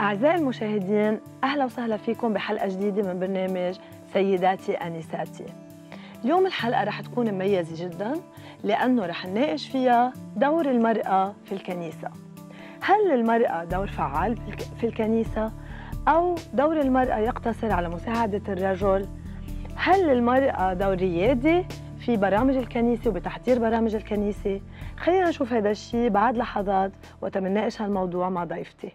أعزائي المشاهدين أهلا وسهلا فيكم بحلقة جديدة من برنامج سيداتي أنساتي اليوم الحلقة رح تكون مميزة جدا لأنه رح نناقش فيها دور المرأة في الكنيسة هل المرأة دور فعال في الكنيسة أو دور المرأة يقتصر على مساعدة الرجل هل المرأة دور ريادي في برامج الكنيسة وبتحضير برامج الكنيسة خلينا نشوف هذا الشيء بعد لحظات وتمنى هالموضوع مع ضيفتي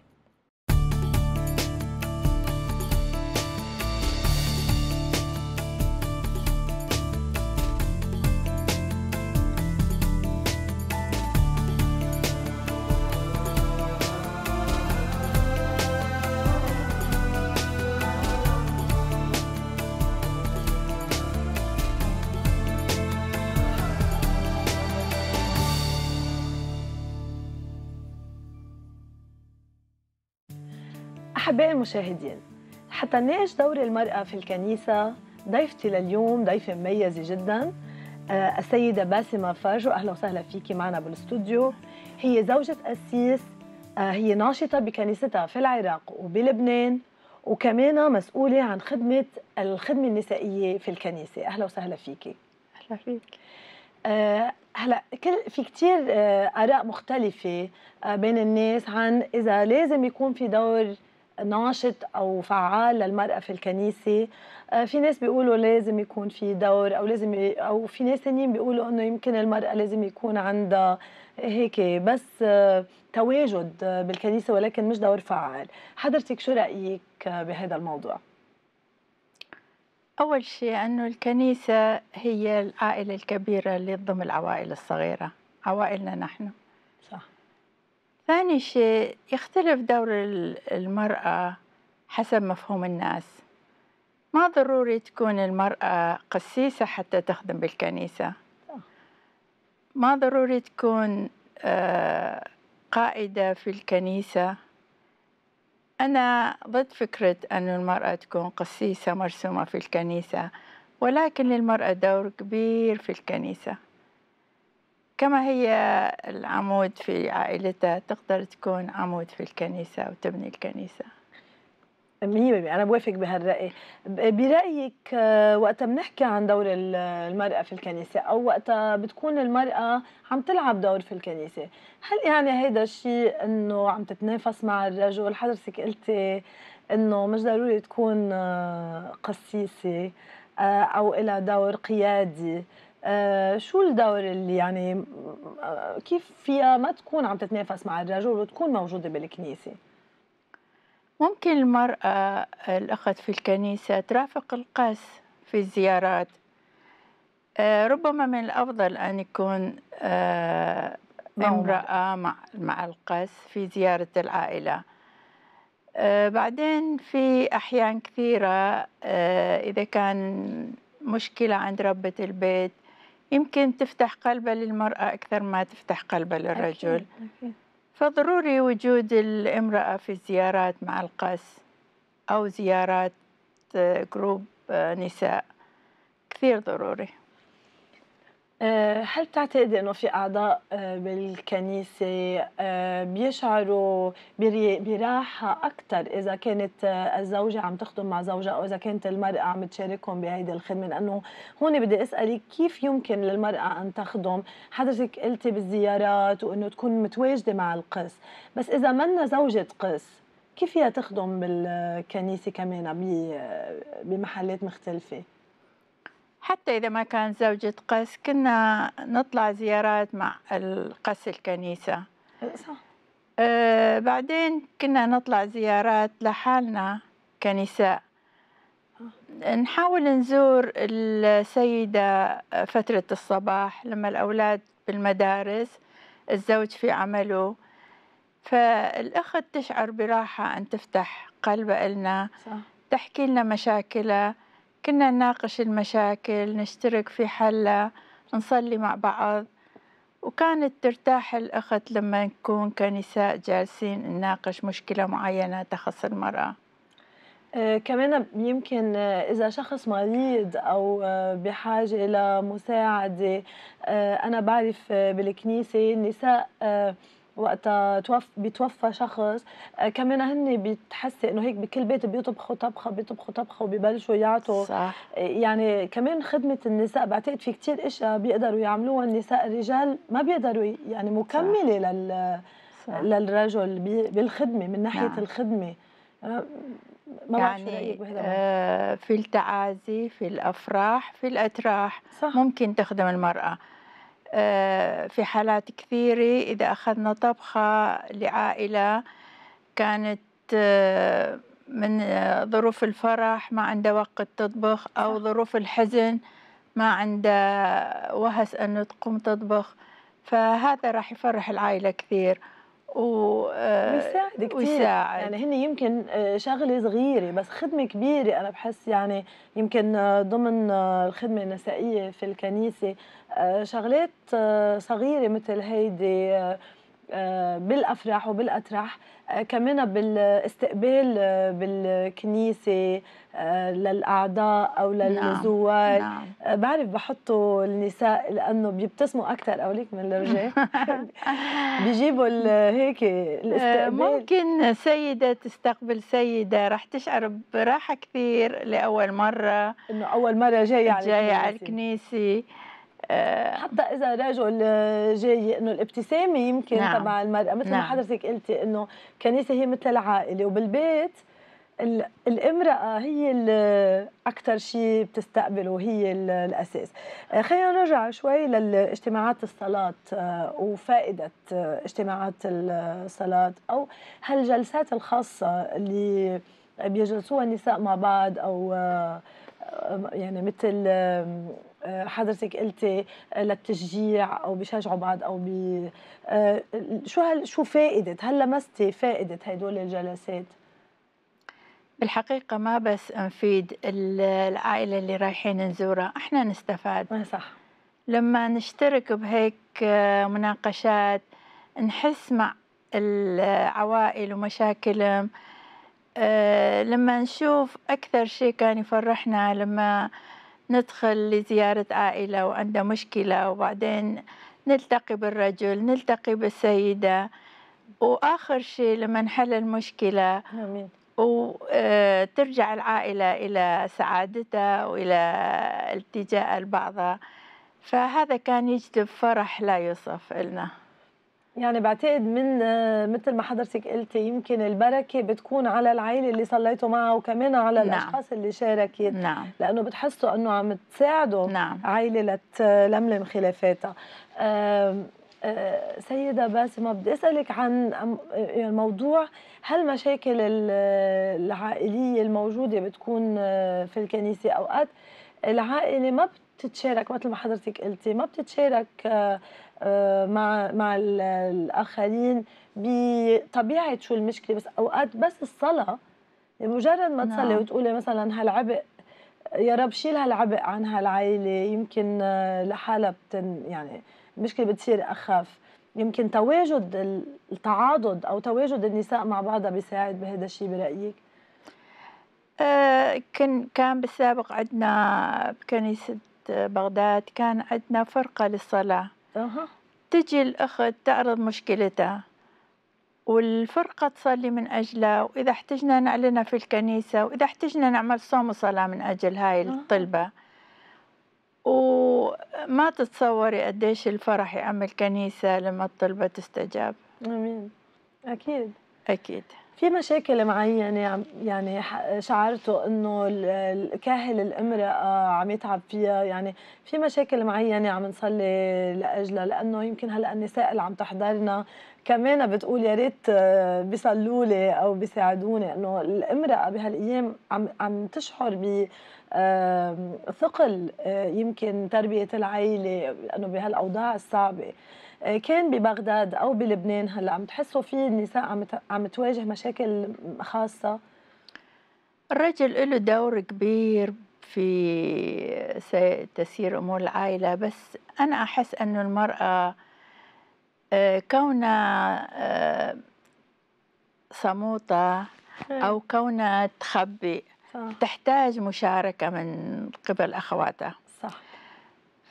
أحبائي المشاهدين حتى نناقش دور المرأة في الكنيسة ضيفتي لليوم ضيفة مميزة جدا آه، السيدة باسمة فرجو أهلا وسهلا فيكي معنا بالاستوديو هي زوجة أسيس آه، هي ناشطة بكنيستها في العراق وبلبنان وكمان مسؤولة عن خدمة الخدمة النسائية في الكنيسة أهلا وسهلا فيكي أهلا فيك آه، هلا كل في كثير آراء مختلفة بين الناس عن إذا لازم يكون في دور ناشط او فعال للمراه في الكنيسه آه، في ناس بيقولوا لازم يكون في دور او لازم ي... او في ناس ثانيين بيقولوا انه يمكن المراه لازم يكون عندها هيك بس آه، تواجد بالكنيسه ولكن مش دور فعال حضرتك شو رايك بهذا الموضوع اول شيء انه الكنيسه هي العائله الكبيره اللي تضم العوائل الصغيره عوائلنا نحن صح ثاني شيء يختلف دور المرأة حسب مفهوم الناس ما ضروري تكون المرأة قسيسة حتى تخدم بالكنيسة ما ضروري تكون آه، قائدة في الكنيسة أنا ضد فكرة أن المرأة تكون قسيسة مرسومة في الكنيسة ولكن للمرأة دور كبير في الكنيسة كما هي العمود في عائلتها تقدر تكون عمود في الكنيسة وتبني الكنيسة مية أنا بوافق بهالرأي برأيك آه، وقتها بنحكي عن دور المرأة في الكنيسة أو وقتها بتكون المرأة عم تلعب دور في الكنيسة هل يعني هيدا الشيء أنه عم تتنافس مع الرجل حضرتك قلتي أنه مش ضروري تكون آه، قسيسة آه، أو إلى دور قيادي آه، شو الدور اللي يعني آه، كيف فيها ما تكون عم تتنافس مع الرجل وتكون موجودة بالكنيسة ممكن المرأة الأخت في الكنيسة ترافق القاس في الزيارات آه، ربما من الأفضل أن يكون امرأة مع, مع القس في زيارة العائلة بعدين في أحيان كثيرة إذا كان مشكلة عند ربة البيت يمكن تفتح قلبها للمرأة أكثر ما تفتح قلبها للرجل فضروري وجود الامرأة في زيارات مع القس أو زيارات جروب آه، آه، نساء كثير ضروري آه، هل تعتقد انه في اعضاء آه، بالكنيسه آه، بيشعروا براحه اكثر اذا كانت الزوجه عم تخدم مع زوجها او اذا كانت المراه عم تشاركهم بهيدي الخدمه لانه هون بدي اسالك كيف يمكن للمراه ان تخدم حضرتك قلتي بالزيارات وانه تكون متواجده مع القس بس اذا منا زوجه قس كيف فيها تخدم بالكنيسه كمان بمحلات مختلفه حتى إذا ما كان زوجة قس كنا نطلع زيارات مع القس الكنيسة صح. آه بعدين كنا نطلع زيارات لحالنا كنساء آه. نحاول نزور السيدة فترة الصباح لما الأولاد بالمدارس الزوج في عمله فالأخت تشعر براحة أن تفتح قلبها لنا صح. تحكي لنا مشاكلها كنا نناقش المشاكل نشترك في حلها نصلي مع بعض وكانت ترتاح الأخت لما نكون كنساء جالسين نناقش مشكلة معينة تخص المرأة آه، كمان يمكن آه، إذا شخص مريض أو آه، بحاجة لمساعدة مساعدة أنا بعرف بالكنيسة النساء وقتها توف... بيتوفى شخص آه، كمان هن بتحسي انه هيك بكل بيت بيطبخوا طبخه بيطبخوا طبخه وبيبلشوا يعطوا صح. آه، يعني كمان خدمه النساء بعتقد في كثير اشياء بيقدروا يعملوها النساء الرجال ما بيقدروا يعني مكمله صح. لل صح. للرجل بالخدمه من ناحيه نعم. الخدمه آه، ما يعني آه في التعازي في الافراح في الاتراح صح. ممكن تخدم المراه آه، في حالات كثيرة إذا أخذنا طبخة لعائلة كانت آه، من آه، ظروف الفرح ما عندها وقت تطبخ أو ظروف الحزن ما عندها وهس أنه تقوم تطبخ فهذا راح يفرح العائلة كثير آه، ويساعد كثير ويساعد. يعني هن يمكن آه، شغله صغيره بس خدمه كبيره انا بحس يعني يمكن آه، ضمن الخدمه النسائيه في الكنيسه شغلات صغيره مثل هيدي آه، بالافراح وبالاتراح آه، كمان بالاستقبال آه، بالكنيسه للاعضاء او نعم، للزوار نعم. نعم. بعرف بحطوا النساء لانه بيبتسموا اكثر او ليك من الرجال بيجيبوا هيك الاستقبال ممكن سيده تستقبل سيده رح تشعر براحه كثير لاول مره انه اول مره جايه على جايه على الكنيسه آه، حتى اذا رجل جاي انه الابتسامه يمكن نعم. تبع المراه مثل نعم. ما حضرتك قلتي انه كنيسه هي مثل العائله وبالبيت الامرأة هي أكثر شيء بتستقبله وهي الأساس آه، خلينا نرجع شوي للاجتماعات الصلاة آه، وفائدة اجتماعات الصلاة أو هالجلسات الخاصة اللي بيجلسوها النساء مع بعض أو يعني مثل آه، حضرتك قلتي آه، للتشجيع او بشجعوا بعض او بي آه، شو هل شو فائده هل لمستي فائده هدول الجلسات بالحقيقة ما بس نفيد العائلة اللي رايحين نزورها احنا نستفاد صح لما نشترك بهيك مناقشات نحس مع العوائل ومشاكلهم لما نشوف أكثر شيء كان يفرحنا لما ندخل لزيارة عائلة وعندها مشكلة وبعدين نلتقي بالرجل نلتقي بالسيدة وآخر شيء لما نحل المشكلة آمين. وترجع آه، العائلة إلى سعادتها وإلى التجاء لبعضها فهذا كان يجذب فرح لا يوصف لنا يعني بعتقد من آه، مثل ما حضرتك قلتي يمكن البركه بتكون على العائله اللي صليتوا معها وكمان على نعم. الاشخاص اللي شاركت نعم. لانه بتحسوا انه عم تساعدوا نعم. عائله لتلملم خلافاتها آه، سيده باسمه بدي اسالك عن الموضوع هل مشاكل العائليه الموجوده بتكون آه، في الكنيسه اوقات العائله ما بت بتتشارك مثل ما حضرتك قلتي ما بتتشارك آه، آه، مع مع الاخرين بطبيعه شو المشكله بس اوقات بس الصلاه يعني مجرد ما تصلي نعم. وتقولي مثلا هالعبء يا رب شيل هالعبء عن هالعائله يمكن آه، لحالها بتن يعني المشكله بتصير اخف يمكن تواجد التعاضد او تواجد النساء مع بعضها بيساعد بهذا الشيء برايك كان كان بالسابق عندنا بكنيسة بغداد كان عندنا فرقة للصلاة أه. تجي الأخت تعرض مشكلتها والفرقة تصلي من أجلها وإذا احتجنا نعلنها في الكنيسة وإذا احتجنا نعمل صوم وصلاة من أجل هاي الطلبة وما تتصوري قديش الفرح يعمل الكنيسة لما الطلبة تستجاب آمين أكيد أكيد في مشاكل معينة يعني, يعني شعرتوا انه كاهل الامرأة عم يتعب فيها يعني في مشاكل معينة يعني عم نصلي لاجلها لانه يمكن هلا النساء اللي عم تحضرنا كمان بتقول يا ريت آه، بيصلوا لي او بيساعدوني انه الامرأة بهالايام عم عم تشعر ب ثقل آه، يمكن تربية العيلة لانه بهالاوضاع الصعبة كان ببغداد او بلبنان هلا عم تحسوا في النساء عم عم تواجه مشاكل خاصه الرجل له دور كبير في تسيير امور العائله بس انا احس انه المراه آه، كونها آه، صموتة إيه. أو كونها تخبي صح. تحتاج مشاركة من قبل أخواتها صح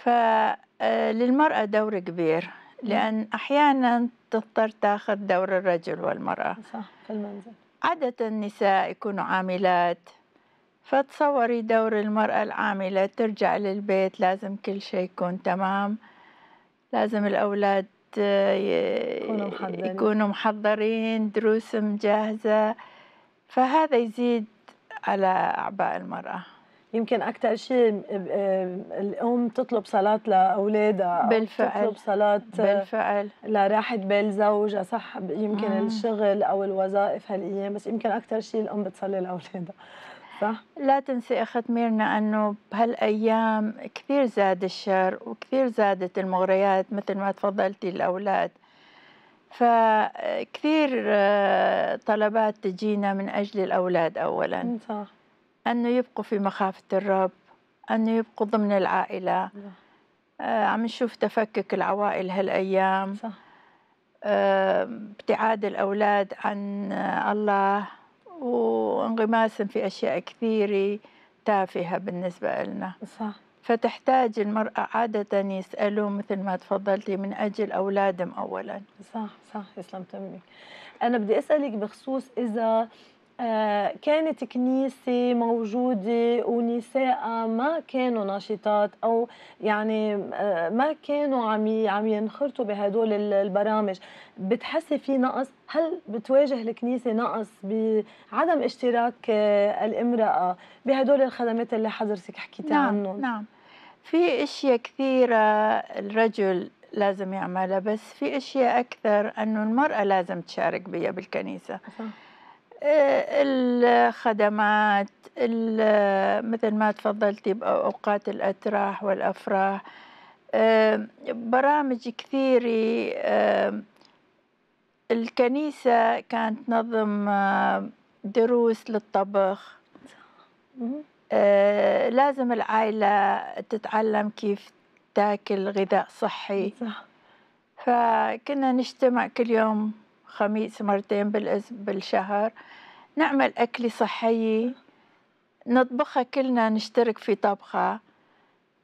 فللمرأة آه، دور كبير لأن أحيانا تضطر تاخذ دور الرجل والمرأة صح في المنزل عادة النساء يكونوا عاملات فتصوري دور المرأة العاملة ترجع للبيت لازم كل شيء يكون تمام لازم الأولاد آه، يكونوا محضرين, يكونوا محضرين دروسهم جاهزة فهذا يزيد على أعباء المرأة يمكن اكثر شيء الام تطلب صلاه لاولادها بالفعل تطلب صلاه آه، بالفعل لراحه بال زوجها صح يمكن مم. الشغل او الوظائف هالايام بس يمكن اكثر شيء الام بتصلي لاولادها صح لا تنسي اخت ميرنا انه بهالايام كثير زاد الشر وكثير زادت المغريات مثل ما تفضلتي الاولاد فكثير آه، طلبات تجينا من اجل الاولاد اولا صح أنه يبقوا في مخافة الرب أنه يبقوا ضمن العائلة آه عم نشوف تفكك العوائل هالأيام صح. آه ابتعاد الأولاد عن الله وانغماسهم في أشياء كثيرة تافهة بالنسبة لنا صح فتحتاج المرأة عادة يسألون مثل ما تفضلتي من أجل أولادهم أولا صح صح يسلم تمك أنا بدي أسألك بخصوص إذا آه، كانت كنيسة موجودة ونساء ما كانوا ناشطات أو يعني آه، ما كانوا عم عم ينخرطوا بهدول البرامج بتحسي في نقص هل بتواجه الكنيسة نقص بعدم اشتراك آه، الامرأة بهدول الخدمات اللي حضرتك حكيتي نعم عنهم نعم في اشياء كثيرة الرجل لازم يعملها بس في اشياء اكثر انه المرأة لازم تشارك بيها بالكنيسة صح. الخدمات مثل ما تفضلتي بأوقات الأتراح والأفراح برامج كثيرة الكنيسة كانت تنظم دروس للطبخ آه، لازم العائلة تتعلم كيف تاكل غذاء صحي فكنا نجتمع كل يوم خميس مرتين بالشهر نعمل أكلة صحية نطبخها كلنا نشترك في طبخها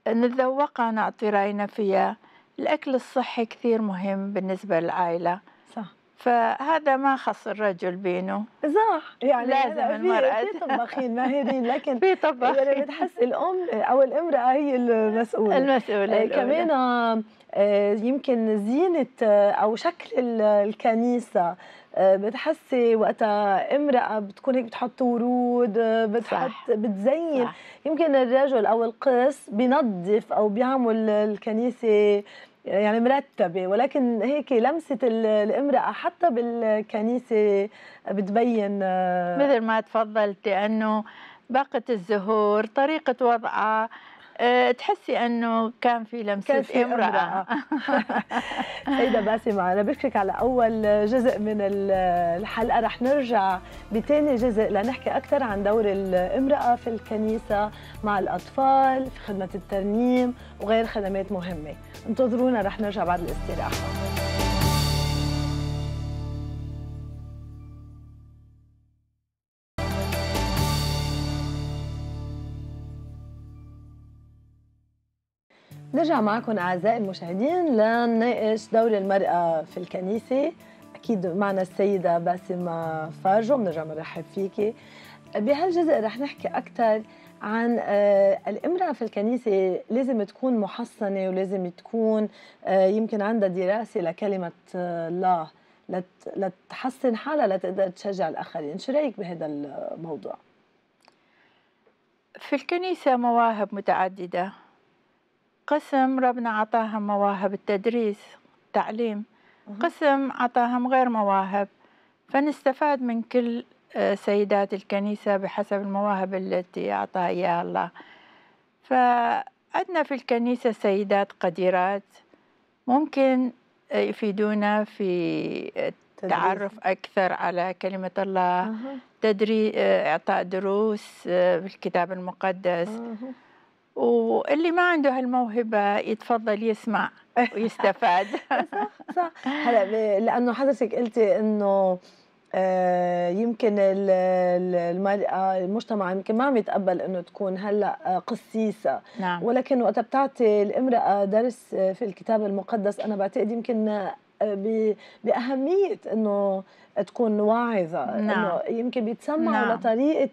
نتذوقها نعطي رأينا فيها الأكل الصحي كثير مهم بالنسبة للعائلة صح فهذا ما خص الرجل بينه صح يعني لازم المرأة في طباخين ماهرين لكن في طباخين يعني بتحس الأم أو الامرأة هي المسؤولة المسؤولة آه، كمان آه، آه، يمكن زينة آه، أو شكل الكنيسة آه، بتحسي وقتها امرأة بتكون هيك بتحط ورود بتحط صح. بتزين صح. يمكن الرجل أو القس بينظف أو بيعمل الكنيسة يعني مرتبة ولكن هيك لمسة الامرأة حتى بالكنيسة بتبين مثل ما تفضلتي أنه باقة الزهور طريقة وضعها آه، تحسي انه كان في لمسه كان في امراه, امرأة. سيده باسم انا بشكرك على اول جزء من الحلقه رح نرجع بثاني جزء لنحكي اكثر عن دور الامراه في الكنيسه مع الاطفال في خدمه الترنيم وغير خدمات مهمه انتظرونا رح نرجع بعد الاستراحه نرجع معكم اعزائي المشاهدين لنناقش دور المراه في الكنيسه اكيد معنا السيده باسمه فارجو بنرجع بنرحب فيكي بهالجزء رح نحكي اكثر عن آه، الامراه في الكنيسه لازم تكون محصنه ولازم تكون آه، يمكن عندها دراسه لكلمه آه، الله لتحسن حالها لتقدر تشجع الاخرين شو رايك بهذا الموضوع في الكنيسه مواهب متعدده قسم ربنا عطاهم مواهب التدريس تعليم قسم عطاهم غير مواهب فنستفاد من كل آه، سيدات الكنيسة بحسب المواهب التي أعطاها إياها الله فأدنا في الكنيسة سيدات قديرات ممكن آه، يفيدونا في التعرف أكثر على كلمة الله تدري آه، إعطاء دروس في الكتاب المقدس واللي ما عنده هالموهبة يتفضل يسمع ويستفاد صح صح هلا لأنه حضرتك قلتي إنه آه، يمكن المرأة المجتمع يمكن ما عم يتقبل انه تكون هلا آه، قسيسة نعم. ولكن وقت بتعطي الامرأة درس آه، في الكتاب المقدس انا بعتقد يمكن بأهمية انه تكون واعظة نعم. انه يمكن بيتسمعوا نعم. لطريقة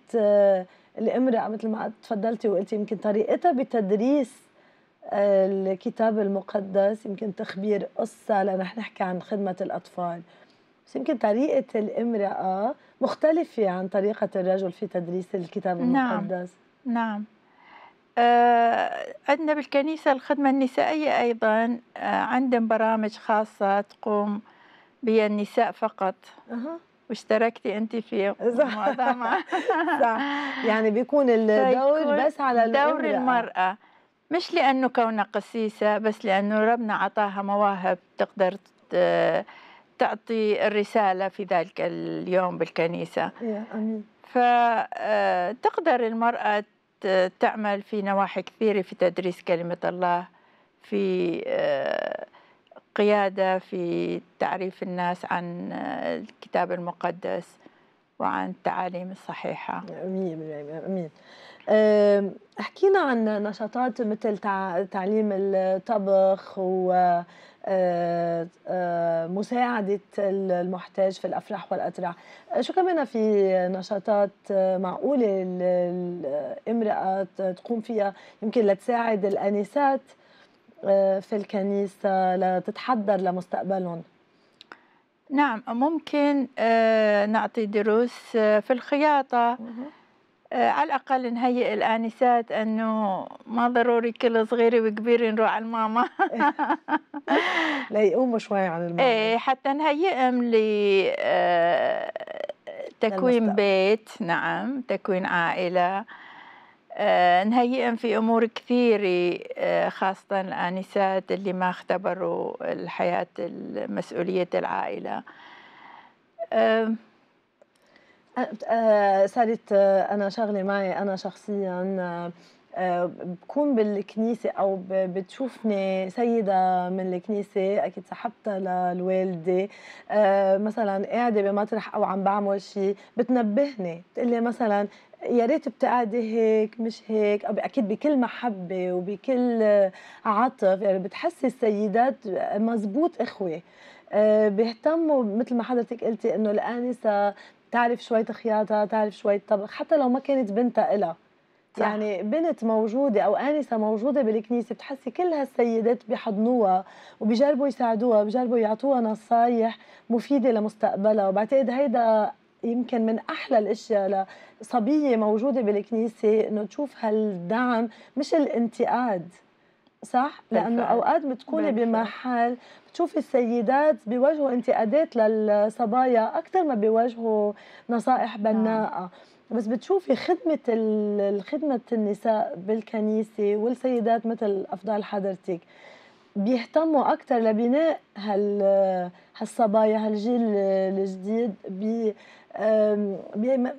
الامرأة مثل ما تفضلتي وقلتي يمكن طريقتها بتدريس آه، الكتاب المقدس يمكن تخبير قصة لنحن نحكي عن خدمة الأطفال بس يمكن طريقة الامرأة مختلفة عن طريقة الرجل في تدريس الكتاب نعم. المقدس نعم, نعم. عندنا بالكنيسة الخدمة النسائية أيضا آه، عندهم برامج خاصة تقوم بها النساء فقط أه. واشتركتي انت فيه صح. صح يعني بيكون طيب، الدور بس على دور المرأة. يعني. المرأة مش لأنه كونها قسيسة بس لأنه ربنا عطاها مواهب تقدر تعطي الرسالة في ذلك اليوم بالكنيسة فتقدر آه، المرأة تعمل في نواحي كثيرة في تدريس كلمة الله في آه، قيادة في تعريف الناس عن آه، الكتاب المقدس وعن التعاليم الصحيحة أمين أمين أحكينا عن نشاطات مثل تعليم الطبخ و آه، آه، مساعدة المحتاج في الأفراح والأتراح شو كمان في نشاطات معقولة الامرأة تقوم فيها يمكن لتساعد الأنسات آه، في الكنيسة لتتحضر لمستقبلهم نعم ممكن آه، نعطي دروس آه، في الخياطة على الأقل نهيئ الآنسات أنه ما ضروري كل صغير وكبير نروح على الماما ليقوموا شوي عن الماما إيه حتى نهيئهم لتكوين بيت نعم تكوين عائلة آه، نهيئهم في امور كثيره آه، خاصه الانسات اللي ما اختبروا الحياه مسؤوليه العائله صارت آه، انا شغله معي انا شخصيا بكون بالكنيسة أو بتشوفني سيدة من الكنيسة أكيد سحبتها للوالدة مثلا قاعدة بمطرح أو عم بعمل شيء بتنبهني بتقلي مثلا يا ريت بتقعدي هيك مش هيك اكيد بكل محبه وبكل عطف يعني بتحسي السيدات مزبوط اخوه أه بيهتموا مثل ما حضرتك قلتي انه الانسه تعرف شوية خياطة تعرف شوية طبخ حتى لو ما كانت بنتها إلها يعني بنت موجودة أو آنسة موجودة بالكنيسة بتحسي كل هالسيدات بيحضنوها وبيجربوا يساعدوها بيجربوا يعطوها نصايح مفيدة لمستقبلها وبعتقد هيدا يمكن من احلى الاشياء لصبيه موجوده بالكنيسه انه تشوف هالدعم مش الانتقاد صح؟ بالفعل. لأنه أوقات بتكوني بمحل بتشوفي السيدات بيواجهوا انتقادات للصبايا أكثر ما بيواجهوا نصائح نعم. بناءة نعم. بس بتشوفي خدمة خدمة النساء بالكنيسة والسيدات مثل أفضال حضرتك بيهتموا اكثر لبناء هال هالصبايا هالجيل الجديد ب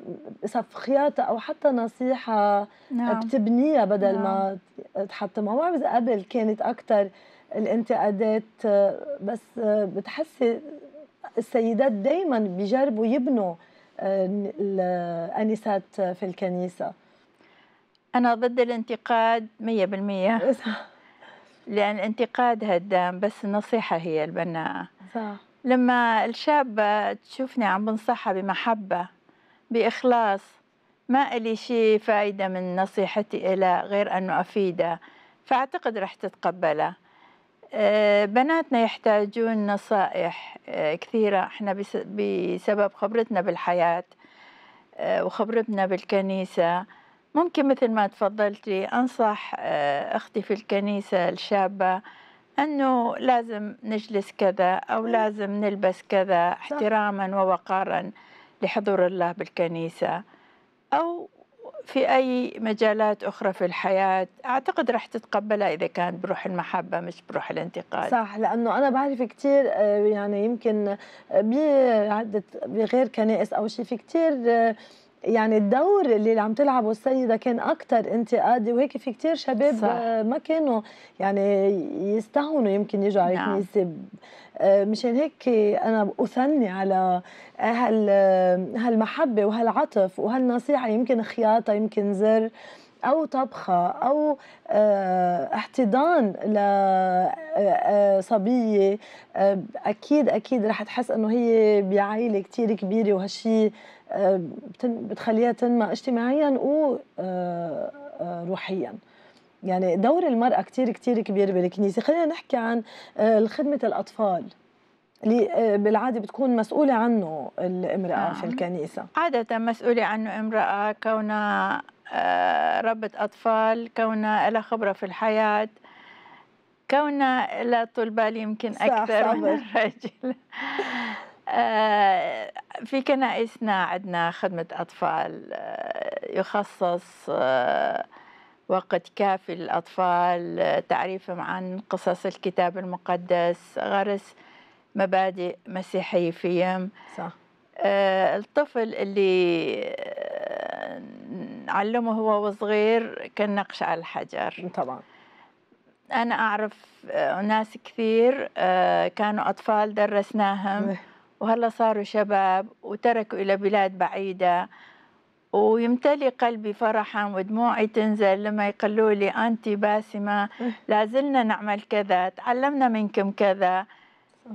خياطه او حتى نصيحه نعم. بتبنيها بدل نعم. ما تحطمها ما بعرف قبل كانت اكثر الانتقادات بس بتحسي السيدات دائما بيجربوا يبنوا آه، الانسات في الكنيسه انا ضد الانتقاد 100% لأن انتقاد هدام بس النصيحة هي البناءة صح. لما الشابة تشوفني عم بنصحها بمحبة بإخلاص ما إلي شيء فايدة من نصيحتي إلى غير أنه أفيدها فأعتقد رح تتقبلها آه، بناتنا يحتاجون نصائح آه، كثيرة احنا بسبب خبرتنا بالحياة آه، وخبرتنا بالكنيسة ممكن مثل ما تفضلتي أنصح آه، أختي في الكنيسة الشابة أنه لازم نجلس كذا أو لازم نلبس كذا احتراما ووقارا لحضور الله بالكنيسة أو في أي مجالات أخرى في الحياة أعتقد رح تتقبلها إذا كان بروح المحبة مش بروح الانتقاد صح لأنه أنا بعرف كثير آه، يعني يمكن آه، بعدة بغير كنائس أو شيء في كثير يعني الدور اللي عم تلعبه السيده كان اكثر انتقادي وهيك في كثير شباب صح. آه، ما كانوا يعني يستهونوا يمكن يجوا على نعم. الكنيسه نعم. مشان هيك انا اثني على هال آه، هالمحبه وهالعطف وهالنصيحه يمكن خياطه يمكن زر او طبخه او احتضان لصبيه اكيد اكيد رح تحس انه هي بعائله كثير كبيره وهالشيء بتخليها تنمى اجتماعيا وروحيا آه، آه، يعني دور المرأة كتير كتير كبير بالكنيسة خلينا نحكي عن آه، خدمة الأطفال اللي بالعادة بتكون مسؤولة عنه الامرأة آه. في نعم. الكنيسة عادة مسؤولة عنه امرأة كونها ربة أطفال كونها لها خبرة في الحياة كونها لها طول بال يمكن أكثر صح من الرجل آه، في كنائسنا عندنا خدمة أطفال آه، يخصص آه، وقت كافي للأطفال تعريفهم عن قصص الكتاب المقدس غرس مبادئ مسيحية فيهم صح. الطفل اللي علمه هو وصغير كان نقش على الحجر طبعا أنا أعرف ناس كثير كانوا أطفال درسناهم وهلا صاروا شباب وتركوا إلى بلاد بعيدة ويمتلي قلبي فرحا ودموعي تنزل لما يقولوا لي أنت باسمة إيه. لازلنا نعمل كذا تعلمنا منكم كذا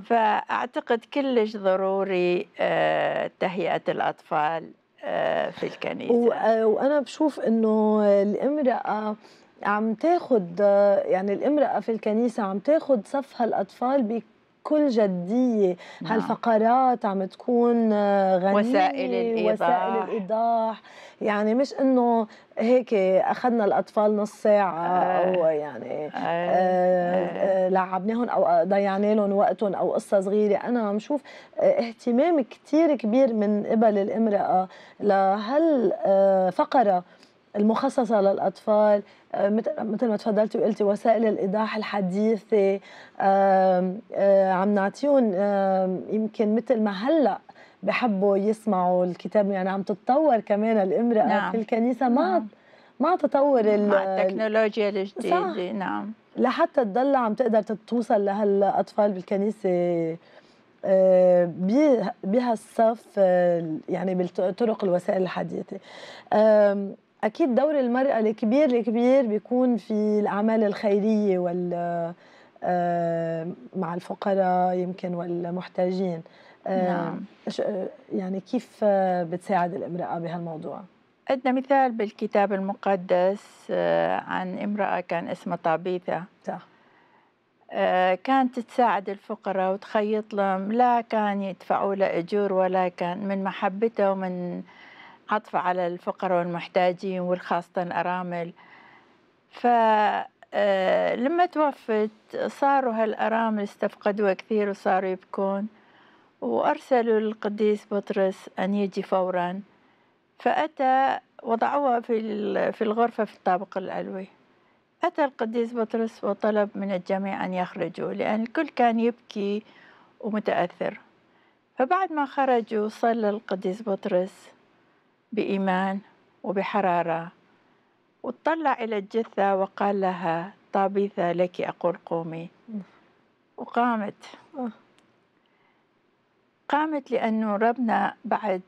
فأعتقد كلش ضروري آه، تهيئة الأطفال آه، في الكنيسة آه، وأنا بشوف أنه الامرأة عم تاخد يعني الامرأة في الكنيسة عم تاخد صفها الأطفال بكل جدية نعم. هالفقرات عم تكون آه، غنية وسائل الإيضاح وسائل الإيضاح يعني مش إنه هيك أخذنا الأطفال نص ساعة آه. أو يعني آه. آه. آه. آه، لعبناهم أو ضيعنا لهم وقتهم أو قصة صغيرة أنا عم شوف آه، اهتمام كتير كبير من قبل الامرأة لهالفقرة المخصصة للأطفال مثل ما تفضلتي وقلتي وسائل الايضاح الحديثه آه، آه، عم نعطيهم آه، يمكن مثل ما هلا بحبوا يسمعوا الكتاب يعني عم تتطور كمان الامراه نعم. في الكنيسه مع نعم. مع تطور مع التكنولوجيا الجديده نعم لحتى تضل عم تقدر توصل لهالاطفال بالكنيسه بهالصف يعني بالطرق الوسائل الحديثه اكيد دور المراه الكبير الكبير بيكون في الاعمال الخيريه وال آه، مع الفقراء يمكن والمحتاجين نعم. آه، يعني كيف بتساعد الامراه بهالموضوع عندنا مثال بالكتاب المقدس آه، عن امراه كان اسمها طابيثه صح كانت تساعد الفقراء وتخيط لهم لا كان يدفعوا لها اجور ولا كان من محبتها ومن عطف على الفقراء والمحتاجين والخاصة الأرامل ف آه، لما توفت صاروا هالأرامل استفقدوها كثير وصاروا يبكون وأرسلوا القديس بطرس أن يجي فورا فأتى وضعوها في في الغرفة في الطابق العلوي أتى القديس بطرس وطلب من الجميع أن يخرجوا لأن الكل كان يبكي ومتأثر فبعد ما خرجوا صلى القديس بطرس بإيمان وبحرارة وطلع إلى الجثة وقال لها طابيثة لك أقول قومي وقامت قامت لأنه ربنا بعد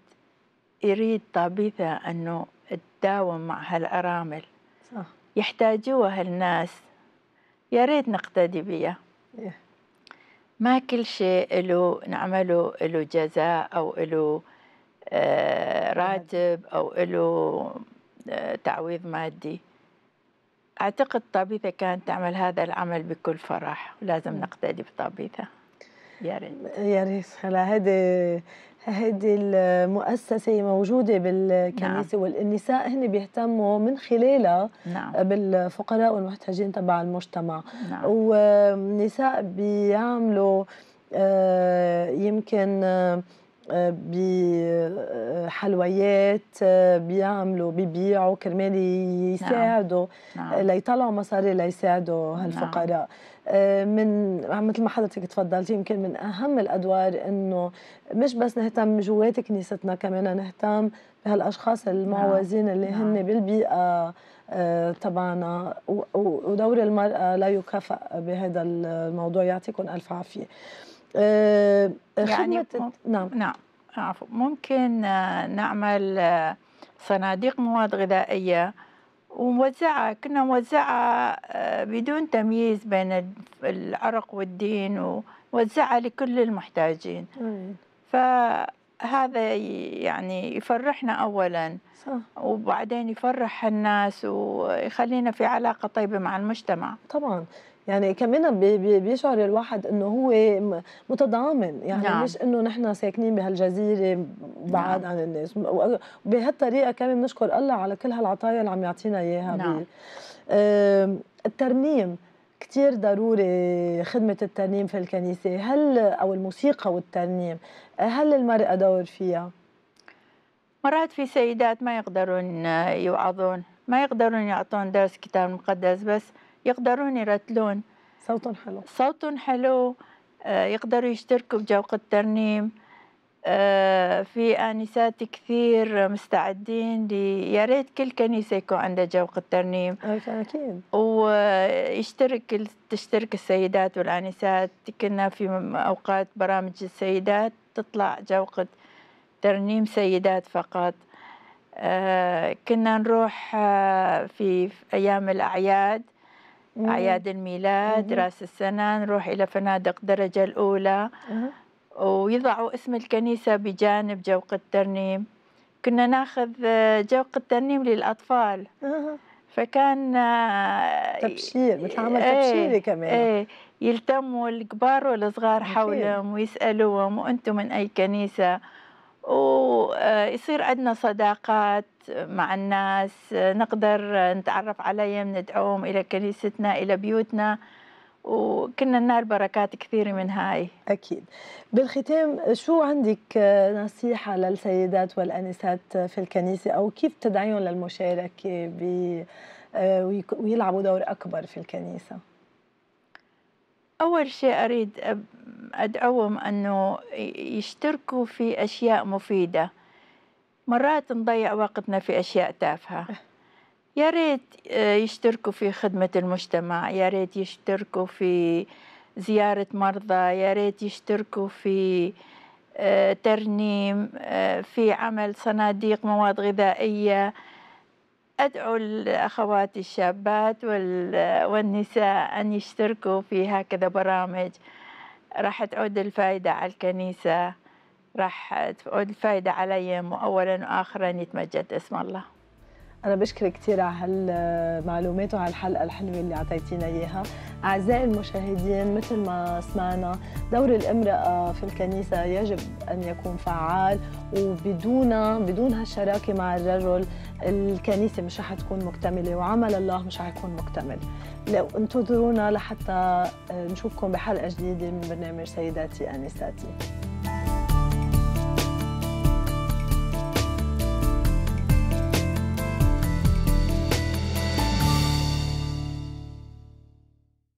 يريد طابيثة أنه تداوم مع هالأرامل صح. يحتاجوها هالناس يا ريت نقتدي بيها إيه. ما كل شيء له نعمله له جزاء أو له آه، راتب او له آه، تعويض مادي اعتقد طبيثه كانت تعمل هذا العمل بكل فرح ولازم نقتدي بطبيثه يا ريت يا ريت هلا هذه هذه المؤسسة موجودة بالكنيسة نعم. والنساء هن بيهتموا من خلالها نعم. بالفقراء والمحتاجين تبع المجتمع نعم. والنساء بيعملوا آه، يمكن آه، بحلويات آه، بيعملوا بيبيعوا كرمال نعم. يساعدوا نعم. آه، ليطلعوا مصاري ليساعدوا نعم. هالفقراء نعم. من مثل ما حضرتك تفضلتي يمكن من اهم الادوار انه مش بس نهتم جوات كنيستنا كمان نهتم بهالاشخاص المعوزين نعم. اللي هن بالبيئه تبعنا ودور المراه لا يكافئ بهذا الموضوع يعطيكم الف عافيه آه، يعني نعم نعم عفوا ممكن آه، نعمل آه، صناديق مواد غذائية ونوزعها كنا نوزعها بدون تمييز بين العرق والدين ونوزعها لكل المحتاجين فهذا يعني يفرحنا أولا صح. وبعدين يفرح الناس ويخلينا في علاقة طيبة مع المجتمع طبعا يعني كمان بيشعر الواحد انه هو متضامن يعني نعم. مش انه نحن ساكنين بهالجزيره بعاد نعم. عن الناس وبهالطريقه كمان بنشكر الله على كل هالعطايا اللي عم يعطينا اياها نعم. الترنيم كثير ضروري خدمة الترنيم في الكنيسة هل أو الموسيقى والترنيم هل المرأة دور فيها؟ مرات في سيدات ما يقدرون يوعظون ما يقدرون يعطون درس كتاب مقدس بس يقدرون يرتلون صوت حلو صوت حلو آه، يقدروا يشتركوا بجوق الترنيم آه، في آنسات كثير مستعدين لي يا ريت كل كنيسة يكون عندها جوق الترنيم أكيد ويشترك تشترك السيدات والآنسات كنا في أوقات برامج السيدات تطلع جوقة ترنيم سيدات فقط آه، كنا نروح في أيام الأعياد أعياد الميلاد مم. رأس السنة نروح إلى فنادق درجة الأولى مم. ويضعوا اسم الكنيسة بجانب جوق الترنيم كنا ناخذ جوق الترنيم للأطفال مم. فكان تبشير مثل عمل ايه تبشيري كمان ايه يلتموا الكبار والصغار حولهم ويسألوهم وأنتم من أي كنيسة ويصير عندنا صداقات مع الناس نقدر نتعرف عليهم ندعوهم إلى كنيستنا إلى بيوتنا وكنا نال بركات كثيرة من هاي أكيد بالختام شو عندك نصيحة للسيدات والأنسات في الكنيسة أو كيف تدعيهم للمشاركة ويلعبوا دور أكبر في الكنيسة؟ أول شيء أريد أدعوهم أنه يشتركوا في أشياء مفيدة مرات نضيع وقتنا في أشياء تافهة أه. يا ريت آه، يشتركوا في خدمة المجتمع يا ريت يشتركوا في زيارة مرضى يا ريت يشتركوا في آه، ترنيم في عمل صناديق مواد غذائية أدعو الأخوات الشابات والنساء أن يشتركوا في هكذا برامج راح تعود الفائدة على الكنيسة راح تعود الفائدة عليهم وأولا وآخرا يتمجد اسم الله أنا بشكرك كثير على هالمعلومات وعلى الحلقة الحلوة اللي أعطيتينا إياها أعزائي المشاهدين مثل ما سمعنا دور الامرأة في الكنيسة يجب أن يكون فعال وبدون بدون هالشراكة مع الرجل الكنيسة مش رح تكون مكتملة وعمل الله مش رح يكون مكتمل لو انتظرونا لحتى نشوفكم بحلقة جديدة من برنامج سيداتي أنساتي